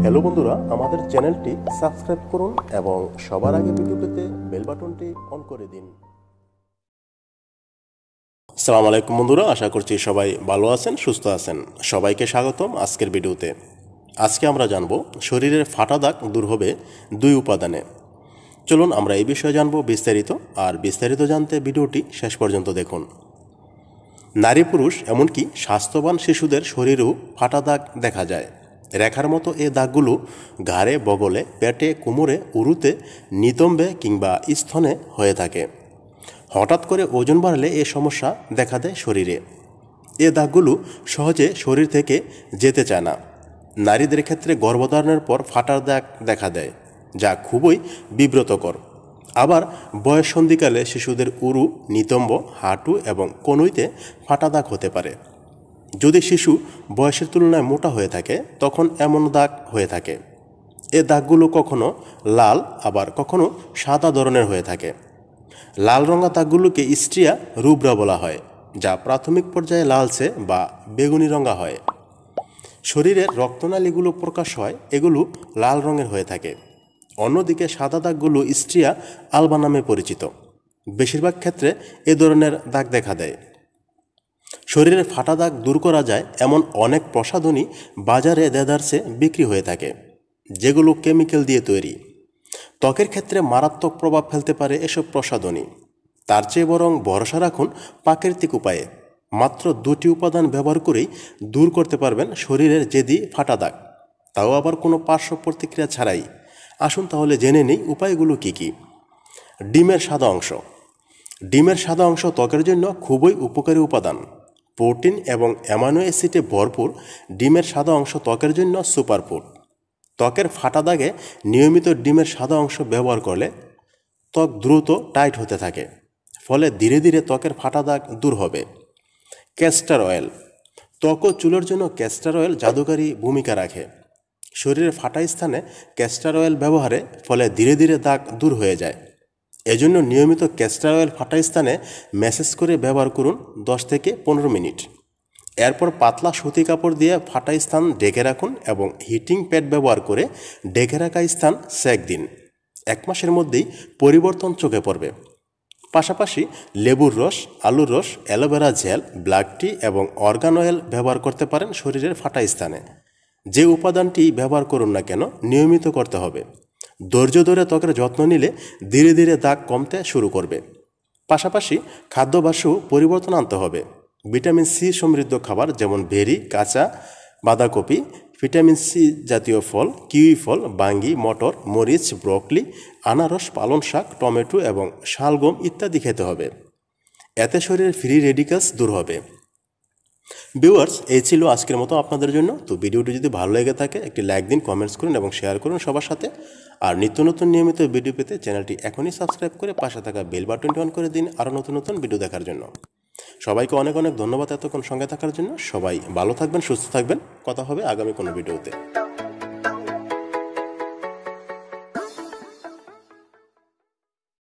hello বন্ধুরা আমাদের চ্যানেলটি সাবস্ক্রাইব করুন এবং সবার আগে ভিডিও পেতে বেল বাটনটি অন করে দিন সালাম আলাইকুম বন্ধুরা আশা করছি সবাই ভালো আছেন সুস্থ আছেন সবাইকে স্বাগতম আজকের ভিডিওতে আজকে আমরা জানব শরীরের ফাটা দাগ দূর হবে দুই উপাদানে চলুন আমরা এই বিষয়ে জানব বিস্তারিত আর বিস্তারিত জানতে ভিডিওটি শেষ পর্যন্ত দেখুন নারী পুরুষ এমনকি স্বাস্থ্যবান শিশুদের শরীরেও ফাটা দাগ দেখা যায় রেখার মতো এ দাগগুলো ঘাড়ে বগলে পেটে কোমরে উরুতে নিতম্বে কিংবা স্তনে হয়ে থাকে হঠাৎ করে ওজন বাড়লে এ সমস্যা দেখা দেয় শরীরে এ দাগগুলো সহজে শরীর থেকে যেতে চায় না নারীদের ক্ষেত্রে গর্ভধারণের পর ফাটার দাগ দেখা দেয় যা খুবই বিব্রতকর আবার বয়সন্ধিকালে সন্ধিকালে শিশুদের উরু নিতম্ব হাঁটু এবং কনুইতে ফাটা দাগ হতে পারে যদি শিশু বয়সের তুলনায় মোটা হয়ে থাকে তখন এমন দাগ হয়ে থাকে এ দাগগুলো কখনো লাল আবার কখনো সাদা ধরনের হয়ে থাকে লাল রঙা দাগগুলোকে স্ট্রিয়া রুবরা বলা হয় যা প্রাথমিক পর্যায়ে লালচে বা বেগুনি রঙা হয় শরীরের রক্তনালীগুলো প্রকাশ হয় এগুলো লাল রঙের হয়ে থাকে অন্যদিকে সাদা দাগগুলো স্ট্রিয়া আলবা নামে পরিচিত বেশিরভাগ ক্ষেত্রে এ ধরনের দাগ দেখা দেয় শরীরের ফাটা দাগ দূর করা যায় এমন অনেক প্রসাধনী বাজারে দেদার্সে বিক্রি হয়ে থাকে যেগুলো কেমিক্যাল দিয়ে তৈরি ত্বকের ক্ষেত্রে মারাত্মক প্রভাব ফেলতে পারে এসব প্রসাধনী তার চেয়ে বরং ভরসা রাখুন প্রাকৃতিক উপায়ে মাত্র দুটি উপাদান ব্যবহার করেই দূর করতে পারবেন শরীরের যেদি ফাটা দাগ তাও আবার কোনো পার্শ্ব প্রতিক্রিয়া ছাড়াই আসুন তাহলে জেনে নিই উপায়গুলো কী কী ডিমের সাদা অংশ ডিমের সাদা অংশ ত্বকের জন্য খুবই উপকারী উপাদান প্রোটিন এবং অ্যামানো অ্যাসিডে ভরপুর ডিমের সাদা অংশ ত্বকের জন্য সুপারফুড ত্বকের ফাটা দাগে নিয়মিত ডিমের সাদা অংশ ব্যবহার করলে ত্বক দ্রুত টাইট হতে থাকে ফলে ধীরে ধীরে ত্বকের ফাটা দাগ দূর হবে ক্যাস্টার অয়েল ত্বক ও চুলের জন্য ক্যাস্টার অয়েল জাদুকারী ভূমিকা রাখে শরীরের ফাটা স্থানে ক্যাস্টার অয়েল ব্যবহারে ফলে ধীরে ধীরে দাগ দূর হয়ে যায় এজন্য নিয়মিত ক্যাস্টার অয়েল ফাটা স্থানে ম্যাসেজ করে ব্যবহার করুন দশ থেকে পনেরো মিনিট এরপর পাতলা সুতি কাপড় দিয়ে ফাটা স্থান ডেকে রাখুন এবং হিটিং প্যাড ব্যবহার করে ডেকে রাখা স্থান সেক দিন এক মাসের মধ্যেই পরিবর্তন চোখে পড়বে পাশাপাশি লেবুর রস আলুর রস অ্যালোভেরা জেল ব্ল্যাক টি এবং অর্গান অয়েল ব্যবহার করতে পারেন শরীরের ফাটা স্থানে যে উপাদানটি ব্যবহার করুন না কেন নিয়মিত করতে হবে ধৈর্য ধরে ত্বকের যত্ন নিলে ধীরে ধীরে দাগ কমতে শুরু করবে পাশাপাশি খাদ্যাভ্যাসেও পরিবর্তন আনতে হবে ভিটামিন সি সমৃদ্ধ খাবার যেমন ভেরি কাঁচা বাঁধাকপি ভিটামিন সি জাতীয় ফল কিউই ফল বাঙ্গি মটর মরিচ ব্রকলি আনারস পালন শাক টমেটো এবং শালগম ইত্যাদি খেতে হবে এতে শরীরের ফ্রি রেডিকালস দূর হবে ভিউয়ার্স এই ছিল আজকের মতো আপনাদের জন্য তো ভিডিওটি যদি ভালো লেগে থাকে একটি লাইক দিন কমেন্টস করুন এবং শেয়ার করুন সবার সাথে আর নিত্য নতুন নিয়মিত ভিডিও পেতে চ্যানেলটি এখনই সাবস্ক্রাইব করে পাশে থাকা বেল বাটনটি অন করে দিন আরও নতুন নতুন ভিডিও দেখার জন্য সবাইকে অনেক অনেক ধন্যবাদ এতক্ষণ সঙ্গে থাকার জন্য সবাই ভালো থাকবেন সুস্থ থাকবেন কথা হবে আগামী কোনো ভিডিওতে